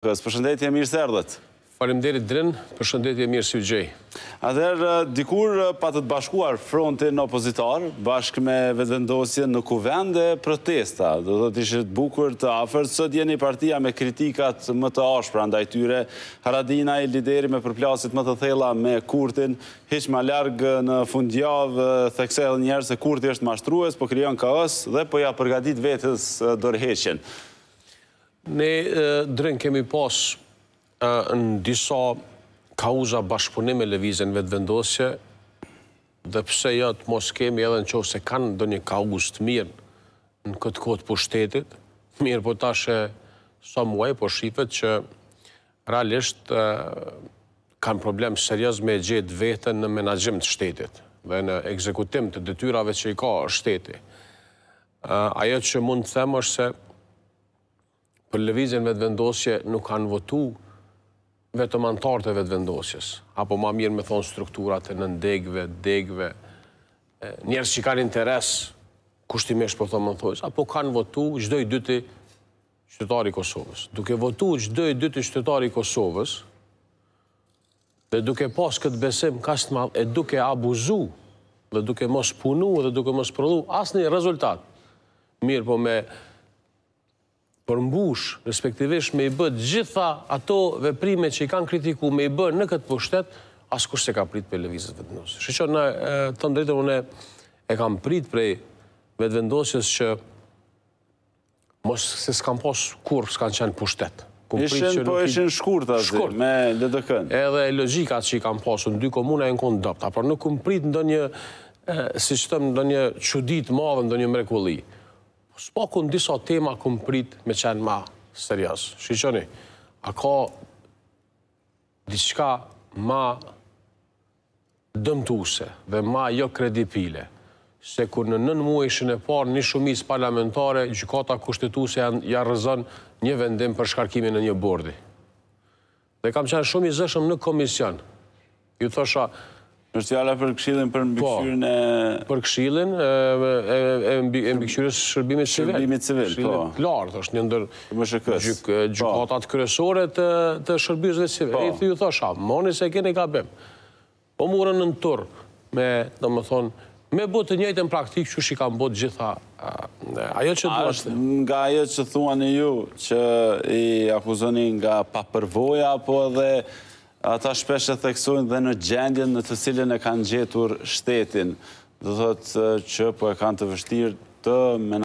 Kësë përshëndetje e mirë së erdhët. Falim derit drenë, përshëndetje e mirë së gjëj. Ather, eh, dikur eh, patët bashkuar frontin opozitar, bashkë me vedendosje në kuvende protesta, do të ishët bukur të aferët, sot jeni partia me kritikat më të ashë, pra tyre, Haradina i lideri me përplasit më të thela me kurtin, hish ma largë eh, në fundjavë, theksel njerë se kurti është mashtrues, po kryon ka ësë dhe po ja përgatit vetës dorheqenë. Ne drejnë kemi pas në disa kauza bashkëpunime levizën vetë vendosje, dhe pse jëtë mos kemi edhe në qovë se kanë do një kauz të mirë në këtë kotë për shtetit, mirë po tashë sa muaj, po shifët që realisht kanë problem serios me gjithë vetën në menajim të shtetit dhe në ekzekutim të dëtyrave që i ka shteti. Ajo që mund të themë është se për levizjen vetë vendosje nuk kanë votu vetëm antarët e vetë vendosjes, apo ma mirë me thonë strukturat e nëndegve, degve, njerës që kanë interes, kushtimesh për po thonë më thonës, apo kanë votu gjdoj dyti qytetari Kosovës. Duke votu gjdoj dyti qytetari Kosovës, dhe duke pas këtë besim kast madhë, e duke abuzu, dhe duke mos punu, dhe duke mos prodhu, asë një rezultat, mirë po me përmbush, respektivisht, me i bët gjitha ato veprime që i kanë kritiku me i bët në këtë pështet, asë se ka prit për levizet vetëndosë. Shë në të ndritëm une e kam prit për vetëvendosjes që mos se s'kam pos kur s'kan qenë pështet. Ishen po eshen shkurta zi, me dëdëkën. Edhe logika që i kam posu në dy komuna e në këndë dëpta, por nuk këm prit në do një, si që tëmë, në do një qudit madhe në do një mrekulli s'po kënë disa tema këmë prit me qenë ma serios. Shqyqoni, a ka diçka ma dëmtuse dhe ma jo kredipile, se kur në nën muaj ishë në parë një shumis parlamentare, gjykata kushtetuse janë rëzën një vendim për shkarkimin në një bordi. Dhe kam qenë shumë i zëshëm në komision. Ju thosha, Për fjala për këshillin për po, mbikëqyrën e... Për këshillin e së shërbimit civil. Shërbimit civil, po. Shërbimit klartë, është një ndër gjukatat po. kërësore të shërbimit civil. E po. i thë ju thosha, moni se keni ka bem. Po murën në në tërë me, do më thonë, me botë të njëjtën praktikë që shi kam botë gjitha. Ajo që duha shte? Nga ajo që thua ju, që i akuzoni nga papërvoja, apo edhe ata shpesh e theksojnë dhe në gjendjen në të cilin e kanë gjetur shtetin, dhe thëtë që po e kanë të vështirë të menatë.